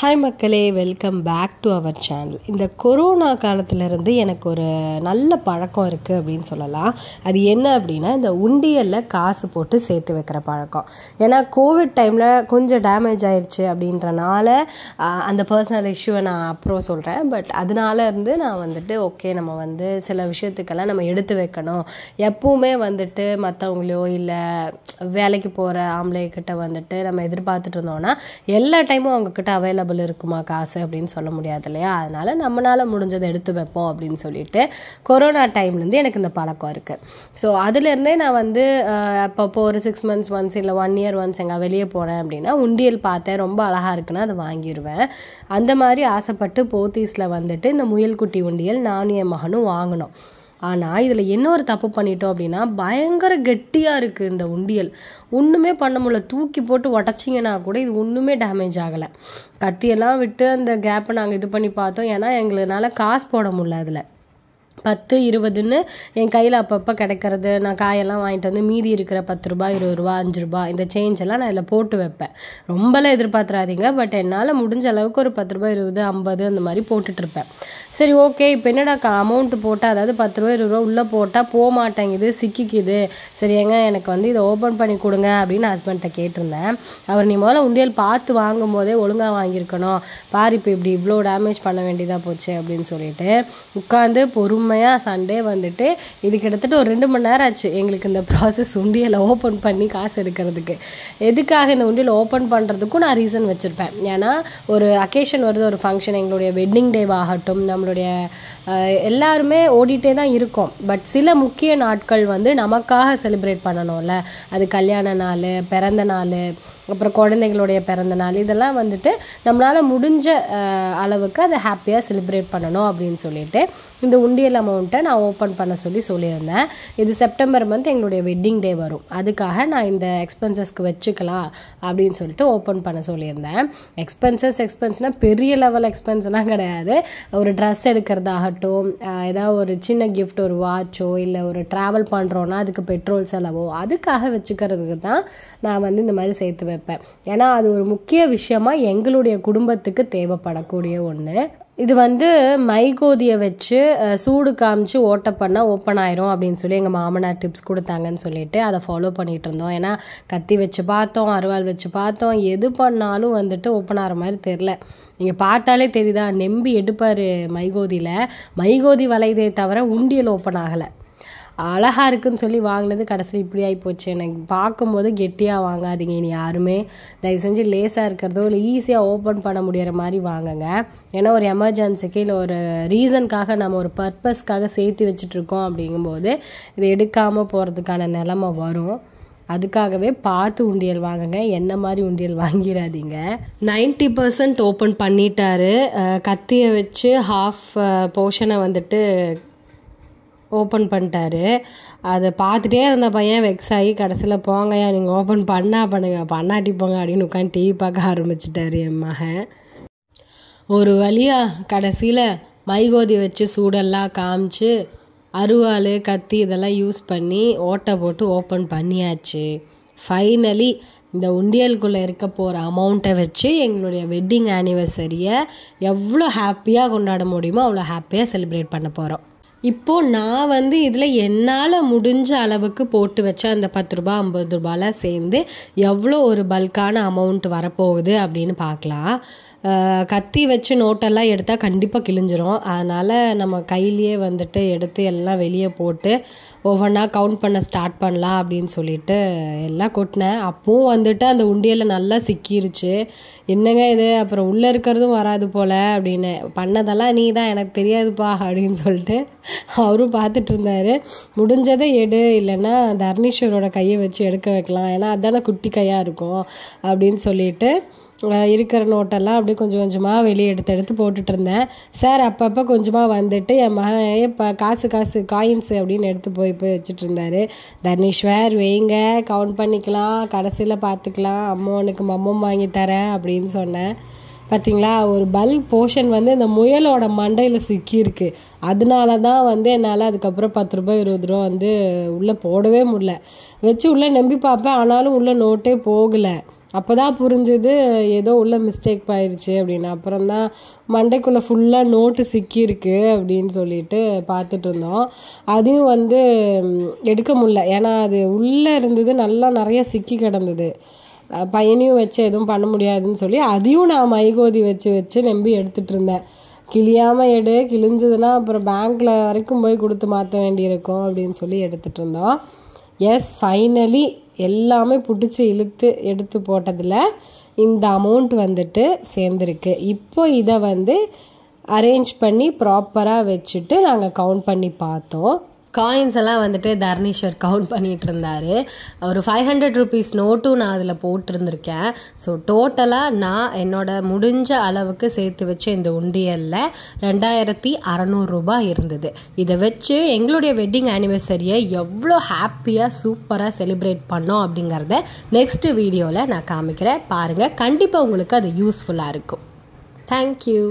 hi மக்களே welcome back to our channel இந்த corona காலத்திலேருந்து எனக்கு ஒரு நல்ல பழக்கம் இருக்குது அப்படின்னு சொல்லலாம் அது என்ன அப்படின்னா இந்த உண்டியலில் காசு போட்டு சேர்த்து வைக்கிற பழக்கம் ஏன்னா கோவிட் டைமில் கொஞ்சம் டேமேஜ் ஆயிடுச்சு அப்படின்றனால அந்த பர்சனல் இஷ்யூவை நான் அப்புறம் சொல்கிறேன் பட் அதனால இருந்து நான் வந்துட்டு ஓகே நம்ம வந்து சில விஷயத்துக்கெல்லாம் நம்ம எடுத்து வைக்கணும் எப்பவுமே வந்துட்டு மற்றவங்களையோ இல்லை வேலைக்கு போகிற ஆம்பளைக்கிட்ட வந்துட்டு நம்ம எதிர்பார்த்துட்டு இருந்தோம்னா எல்லா டைமும் அவங்கக்கிட்ட அவைலபிள் அவைலபிள் இருக்குமா காசு அப்படின்னு சொல்ல முடியாது இல்லையா அதனால் நம்மளால் முடிஞ்சதை எடுத்து வைப்போம் அப்படின்னு சொல்லிட்டு கொரோனா டைம்லேருந்து எனக்கு இந்த பழக்கம் இருக்குது ஸோ அதுலேருந்தே நான் வந்து அப்பப்போ ஒரு சிக்ஸ் மந்த்ஸ் ஒன்ஸ் இல்லை ஒன் இயர் ஒன்ஸ் எங்கே வெளியே போனேன் அப்படின்னா உண்டியல் பார்த்தேன் ரொம்ப அழகாக இருக்குன்னா அதை வாங்கிடுவேன் அந்த மாதிரி ஆசைப்பட்டு போத்தீஸில் வந்துட்டு இந்த முயல்குட்டி உண்டியல் நானும் என் மகனும் வாங்கினோம் ஆனால் இதில் என்ன ஒரு தப்பு பண்ணிட்டோம் அப்படின்னா பயங்கர கெட்டியாக இருக்குது இந்த உண்டியல் ஒன்றுமே பண்ண முடியல தூக்கி போட்டு உடச்சிங்கன்னா கூட இது ஒன்றுமே டேமேஜ் ஆகலை கத்தியெல்லாம் விட்டு அந்த கேப்பை நாங்கள் இது பண்ணி பார்த்தோம் ஏன்னா எங்களுனால காசு போட முடியல அதில் பத்து இருபதுன்னு என் கையில் அப்பப்போ கிடைக்கிறது நான் காயெல்லாம் வாங்கிட்டு வந்து மீதி இருக்கிற பத்து ரூபாய் இருபது ரூபா அஞ்சு ரூபா இந்த சேஞ்ச் எல்லாம் நான் இதில் போட்டு வைப்பேன் ரொம்பலாம் எதிர்பார்த்துறாதீங்க பட் என்னால் முடிஞ்ச அளவுக்கு ஒரு பத்து ரூபாய் இருபது ஐம்பது அந்த மாதிரி போட்டுட்ருப்பேன் சரி ஓகே இப்போ என்னடா அமௌண்ட்டு போட்டால் அதாவது பத்து ரூபா இருபது ரூபா உள்ளே போட்டால் போக மாட்டேங்குது சிக்கிக்குது சரி ஏங்க எனக்கு வந்து இதை ஓப்பன் பண்ணி கொடுங்க அப்படின்னு ஹஸ்பண்ட்டை கேட்டிருந்தேன் அவர் நீ முதல்ல உண்டியல் பார்த்து வாங்கும் போதே ஒழுங்காக வாங்கியிருக்கணும் பாரு இப்போ இப்படி இவ்வளோ டேமேஜ் பண்ண வேண்டியதாக போச்சு அப்படின்னு சொல்லிட்டு உட்காந்து பொறுமை செம்மையாக சண்டே வந்துட்டு இது கிட்டத்தட்ட ஒரு ரெண்டு மணி நேரம் ஆச்சு எங்களுக்கு இந்த ப்ராசஸ் உண்டியலை ஓப்பன் பண்ணி காசு எடுக்கிறதுக்கு எதுக்காக இந்த உண்டியலை ஓப்பன் பண்ணுறதுக்கும் நான் ரீசன் வச்சுருப்பேன் ஏன்னா ஒரு அக்கேஷன் வருது ஒரு ஃபங்க்ஷன் எங்களுடைய வெட்டிங் டேவாகட்டும் நம்மளுடைய எல்லாருமே ஓடிட்டே தான் இருக்கும் பட் சில முக்கிய நாட்கள் வந்து நமக்காக செலிப்ரேட் பண்ணணும்ல அது கல்யாண நாள் பிறந்த நாள் அப்புறம் குழந்தைங்களுடைய பிறந்த நாள் இதெல்லாம் வந்துட்டு நம்மளால் முடிஞ்ச அளவுக்கு அதை ஹாப்பியாக செலிப்ரேட் பண்ணணும் அப்படின்னு சொல்லிட்டு இந்த உண்டியல் அமௌண்ட்டை நான் ஓப்பன் பண்ண சொல்லி சொல்லியிருந்தேன் இது செப்டம்பர் மந்த் எங்களுடைய வெட்டிங் டே வரும் அதுக்காக நான் இந்த எக்ஸ்பென்சஸ்க்கு வச்சுக்கலாம் அப்படின்னு சொல்லிட்டு ஓப்பன் பண்ண சொல்லியிருந்தேன் எக்ஸ்பென்சஸ் எக்ஸ்பென்ஸ்னால் பெரிய லெவல் எக்ஸ்பென்ஸ்லாம் கிடையாது ஒரு ட்ரெஸ் எடுக்கிறதாகட்டும் ஏதாவது ஒரு சின்ன கிஃப்ட் ஒரு வாட்சோ இல்லை ஒரு ட்ராவல் பண்ணுறோன்னா அதுக்கு பெட்ரோல் செலவோ அதுக்காக வச்சுக்கிறதுக்கு தான் நான் வந்து இந்த மாதிரி சேர்த்து வைப்பேன் ஏன்னா அது ஒரு முக்கிய விஷயமா எங்களுடைய குடும்பத்துக்கு தேவைப்படக்கூடிய ஒன்று இது வந்து மைகோதியை வச்சு சூடு காமிச்சு ஓட்ட பண்ணால் ஓப்பன் ஆயிரும் அப்படின்னு சொல்லி எங்கள் மாமனார் டிப்ஸ் கொடுத்தாங்கன்னு சொல்லிட்டு அதை ஃபாலோ பண்ணிகிட்டு இருந்தோம் ஏன்னா கத்தி வச்சு பார்த்தோம் அருவாள் வச்சு பார்த்தோம் எது பண்ணாலும் வந்துட்டு ஓப்பன் ஆகிற மாதிரி தெரில நீங்கள் பார்த்தாலே தெரியுதா நெம்பி எடுப்பார் மைகோதியில் மைகோதி வளைதே தவிர உண்டியல் ஓப்பன் ஆகலை அழகாக இருக்குன்னு சொல்லி வாங்கினது கடைசியில் இப்படி ஆகி போச்சு எனக்கு பார்க்கும்போது கெட்டியாக வாங்காதீங்க இனி யாருமே தயவு செஞ்சு லேஸாக இருக்கிறதோ இல்லை ஈஸியாக ஓப்பன் பண்ண முடிகிற மாதிரி வாங்குங்க ஏன்னா ஒரு எமர்ஜென்சிக்கு இல்லை ஒரு ரீசனுக்காக நம்ம ஒரு பர்பஸ்க்காக சேர்த்து வச்சுட்ருக்கோம் அப்படிங்கும்போது இது எடுக்காமல் போகிறதுக்கான நிலமை வரும் அதுக்காகவே பார்த்து உண்டியல் வாங்குங்க என்ன மாதிரி உண்டியல் வாங்கிடாதீங்க நைன்டி பர்சன்ட் ஓப்பன் பண்ணிட்டாரு கத்தியை வச்சு ஹாஃப் போர்ஷனை வந்துட்டு ஓப்பன் பண்ணிட்டாரு அதை பார்த்துட்டே இருந்த பையன் வெக்ஸ் ஆகி கடைசியில் போங்கய்யா நீங்கள் ஓப்பன் பண்ணால் பண்ணுங்க பண்ணாட்டி போங்க அப்படின்னு உட்காந்து டிவி பார்க்க ஆரம்பிச்சிட்டாரு என் மகன் ஒரு வழியாக கடைசியில் மைகோதி வச்சு சூடெல்லாம் காமிச்சு அருவாள் கத்தி இதெல்லாம் யூஸ் பண்ணி ஓட்டை போட்டு ஓப்பன் பண்ணியாச்சு ஃபைனலி இந்த உண்டியலுக்குள்ளே இருக்க போகிற அமௌண்ட்டை வச்சு எங்களுடைய வெட்டிங் ஆனிவர்சரியை எவ்வளோ ஹாப்பியாக கொண்டாட முடியுமோ அவ்வளோ ஹாப்பியாக செலிப்ரேட் பண்ண போகிறோம் இப்போது நான் வந்து இதில் என்னால் முடிஞ்ச அளவுக்கு போட்டு வச்ச அந்த பத்து ரூபா ஐம்பது ரூபாலாம் சேர்ந்து எவ்வளோ ஒரு பல்கான அமௌண்ட் வரப்போகுது அப்படின்னு பார்க்கலாம் கத்தி வச்சு நோட்டெல்லாம் எடுத்தால் கண்டிப்பாக கிழிஞ்சிரும் அதனால் நம்ம கையிலேயே வந்துட்டு எடுத்து எல்லாம் வெளியே போட்டு ஒவ்வொன்றா கவுண்ட் பண்ண ஸ்டார்ட் பண்ணலாம் அப்படின்னு சொல்லிட்டு எல்லாம் கொட்டினேன் அப்பவும் வந்துட்டு அந்த உண்டியலில் நல்லா சிக்கிருச்சு என்னங்க இது அப்புறம் உள்ளே இருக்கிறதும் வராது போல் அப்படின்னு பண்ணதெல்லாம் நீ தான் எனக்கு தெரியாதுப்பா அப்படின்னு சொல்லிட்டு அவரும் பார்த்துட்டு இருந்தார் முடிஞ்சதை எடு இல்லைன்னா தர்ணீஸ்வரோட கையை வச்சு எடுக்க வைக்கலாம் ஏன்னா அதுதானே குட்டி கையாக இருக்கும் அப்படின்னு சொல்லிட்டு இருக்கிற நோட்டெல்லாம் அப்படியே கொஞ்சம் கொஞ்சமாக வெளியே எடுத்து எடுத்து போட்டுட்டு இருந்தேன் சார் அப்பப்போ கொஞ்சமாக வந்துட்டு என் மகன் இப்போ காசு காசு காயின்ஸு அப்படின்னு எடுத்து போய் போய் வச்சுட்டு இருந்தார் தர்ணீஸ்வர் வெயிங்க கவுண்ட் பண்ணிக்கலாம் கடைசியில் பார்த்துக்கலாம் அம்மோனுக்கு மம்மம் வாங்கி தரேன் அப்படின்னு சொன்னேன் பார்த்திங்களா ஒரு பல் போர்ஷன் வந்து இந்த முயலோட மண்டையில் சிக்கியிருக்கு அதனால தான் வந்து என்னால் அதுக்கப்புறம் பத்து ரூபாய் இருபது ரூபா வந்து உள்ளே போடவே முடில வச்சு உள்ளே நம்பி பார்ப்பேன் ஆனாலும் உள்ளே நோட்டே போகலை அப்போ தான் புரிஞ்சுது ஏதோ உள்ள மிஸ்டேக் ஆயிடுச்சு அப்படின்னு அப்புறம் தான் மண்டைக்குள்ளே ஃபுல்லாக நோட்டு சிக்கியிருக்கு அப்படின்னு சொல்லிட்டு பார்த்துட்டு இருந்தோம் அதையும் வந்து எடுக்க முடில ஏன்னா அது உள்ளே இருந்தது நல்லா நிறைய சிக்கி கிடந்தது பையனையும் வச்சு எதுவும் பண்ண முடியாதுன்னு சொல்லி அதையும் நான் மைகோதி வச்சு வச்சு நம்பி எடுத்துகிட்டு இருந்தேன் கிளியாமல் எடு கிழிஞ்சதுன்னா அப்புறம் பேங்க்கில் வரைக்கும் போய் கொடுத்து மாற்ற வேண்டியிருக்கும் அப்படின்னு சொல்லி எடுத்துகிட்டு இருந்தோம் எஸ் ஃபைனலி எல்லாமே பிடிச்சி இழுத்து எடுத்து போட்டதில் இந்த அமௌண்ட் வந்துட்டு சேர்ந்துருக்கு இப்போ இதை வந்து அரேஞ்ச் பண்ணி ப்ராப்பராக வச்சுட்டு நாங்கள் கவுண்ட் பண்ணி பார்த்தோம் காயின்ஸ் எல்லாம் வந்துட்டு தர்ணீஸ்வர் கவுண்ட் பண்ணிகிட்டு இருந்தார் ஒரு ஃபைவ் ஹண்ட்ரட் ருபீஸ் நோட்டும் நான் அதில் போட்டிருந்துருக்கேன் ஸோ டோட்டலாக நான் என்னோட முடிஞ்ச அளவுக்கு சேர்த்து வச்ச இந்த உண்டியலில் ரெண்டாயிரத்தி அறநூறுரூபா இருந்தது இதை வச்சு எங்களுடைய வெட்டிங் ஆனிவர்சரியை எவ்வளோ ஹாப்பியாக சூப்பராக செலிப்ரேட் பண்ணோம் அப்படிங்கிறத நெக்ஸ்ட் வீடியோவில் நான் காமிக்கிறேன் பாருங்கள் கண்டிப்பாக உங்களுக்கு அது யூஸ்ஃபுல்லாக இருக்கும் தேங்க்யூ